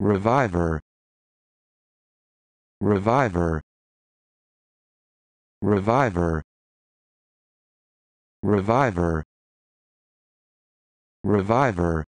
reviver reviver reviver reviver reviver